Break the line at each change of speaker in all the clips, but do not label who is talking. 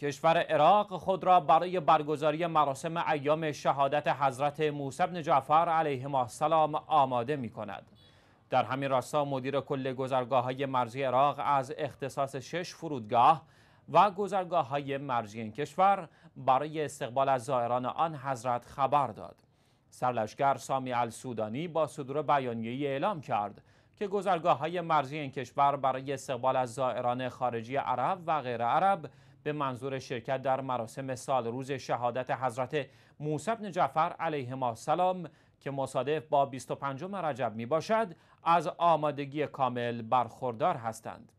کشور عراق خود را برای برگزاری مراسم ایام شهادت حضرت موسی بن جعفر علیه السلام آماده می کند. در همین راستا مدیر کل گذرگاه های مرزی عراق از اختصاص شش فرودگاه و گزرگاه های مرزی این کشور برای استقبال از زائران آن حضرت خبر داد. سرلشکر سامی السودانی با صدور بیانیه‌ای اعلام کرد که گزرگاه های مرزی این کشور برای استقبال از زائران خارجی عرب و غیر عرب به منظور شرکت در مراسم سال روز شهادت حضرت موسی بن جعفر ما سلام که مصادف با 25 رجب می باشد از آمادگی کامل برخوردار هستند.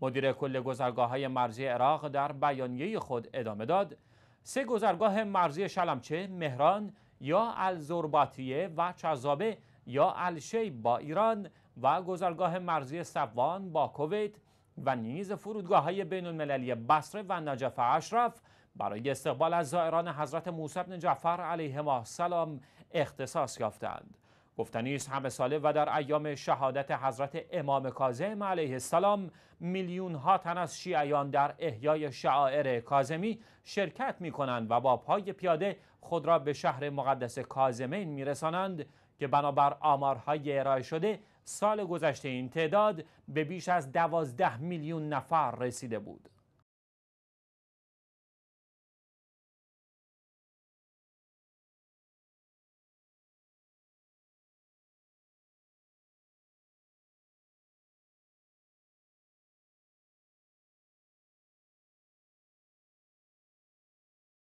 مدیر کل گذرگاه های مرزی عراق در بیانیه خود ادامه داد سه گذرگاه مرزی شلمچه، مهران یا الزرباتیه و چذابه یا الشیب با ایران و گذرگاه مرزی سفوان با کویت و نیز فرودگاه های بین المللی بصره و نجف اشرف برای استقبال از زائران حضرت موسی بن جعفر علیهما سلام اختصاص یافتند. گفتنی است همه ساله و در ایام شهادت حضرت امام کاظم علیه السلام میلیون ها تن از شیعیان در احیای شعائر کاظمی شرکت می کنند و با پای پیاده خود را به شهر مقدس کاظمین می رسانند که بنابر آمارهای ارائه شده سال گذشته این تعداد به بیش از دوازده میلیون نفر رسیده بود.